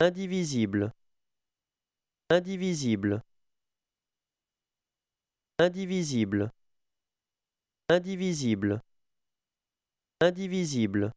indivisible indivisible indivisible indivisible indivisible